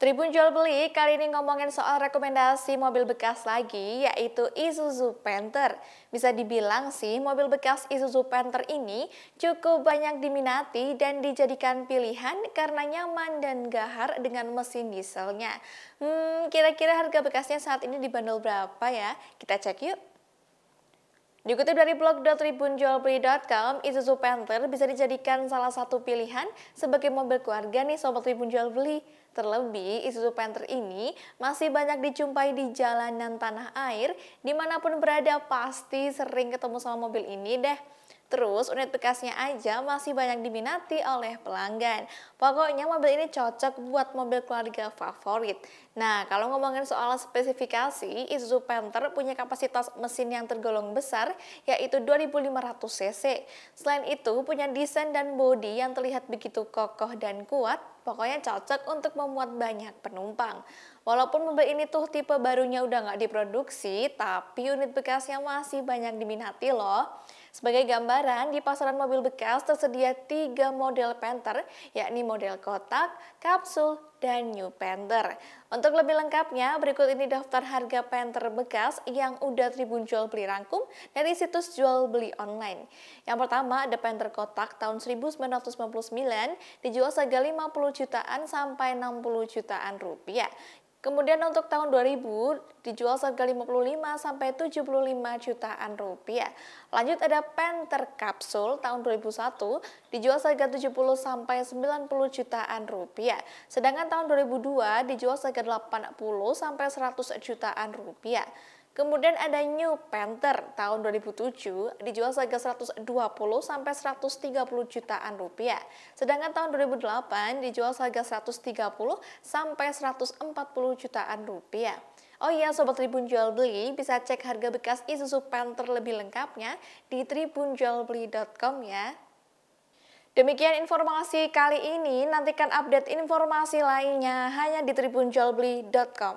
Tribun Jual Beli kali ini ngomongin soal rekomendasi mobil bekas lagi yaitu Isuzu Panther. Bisa dibilang sih mobil bekas Isuzu Panther ini cukup banyak diminati dan dijadikan pilihan karena nyaman dan gahar dengan mesin dieselnya. Hmm, kira-kira harga bekasnya saat ini dibanderol berapa ya? Kita cek yuk. Dikutip dari blog.tribunjualbeli.com, Isuzu Panther bisa dijadikan salah satu pilihan sebagai mobil keluarga nih Sobat Tribun Jual Beli. Terlebih, Isuzu Panther ini masih banyak dijumpai di jalanan tanah air, dimanapun berada pasti sering ketemu sama mobil ini deh. Terus unit bekasnya aja masih banyak diminati oleh pelanggan. Pokoknya mobil ini cocok buat mobil keluarga favorit. Nah, kalau ngomongin soal spesifikasi, Isuzu Panther punya kapasitas mesin yang tergolong besar, yaitu 2500 cc. Selain itu, punya desain dan bodi yang terlihat begitu kokoh dan kuat, pokoknya cocok untuk memuat banyak penumpang. Walaupun mobil ini tuh tipe barunya udah nggak diproduksi, tapi unit bekasnya masih banyak diminati loh. Sebagai gambaran, di pasaran mobil bekas tersedia tiga model Panther, yakni model kotak, kapsul, dan New Panther. Untuk lebih lengkapnya, berikut ini daftar harga Panther bekas yang udah Tribun Jual Beli rangkum dari situs jual beli online. Yang pertama ada Panther kotak tahun 1999 dijual seharga 50 jutaan sampai 60 jutaan rupiah. Kemudian untuk tahun 2000 dijual seharga 55 sampai 75 jutaan rupiah. Lanjut ada Panther Kapsul tahun 2001 dijual seharga 70 sampai 90 jutaan rupiah. Sedangkan tahun 2002 dijual seharga 80 sampai 100 jutaan rupiah. Kemudian ada New Panther tahun 2007 dijual seharga 120 sampai 130 jutaan rupiah. Sedangkan tahun 2008 dijual seharga 130 sampai 140 jutaan rupiah. Oh iya Sobat Tribun Jual Beli bisa cek harga bekas Isuzu Panther lebih lengkapnya di tribunjualbeli.com ya. Demikian informasi kali ini, nantikan update informasi lainnya hanya di tribunjualbeli.com.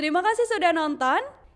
Terima kasih sudah nonton.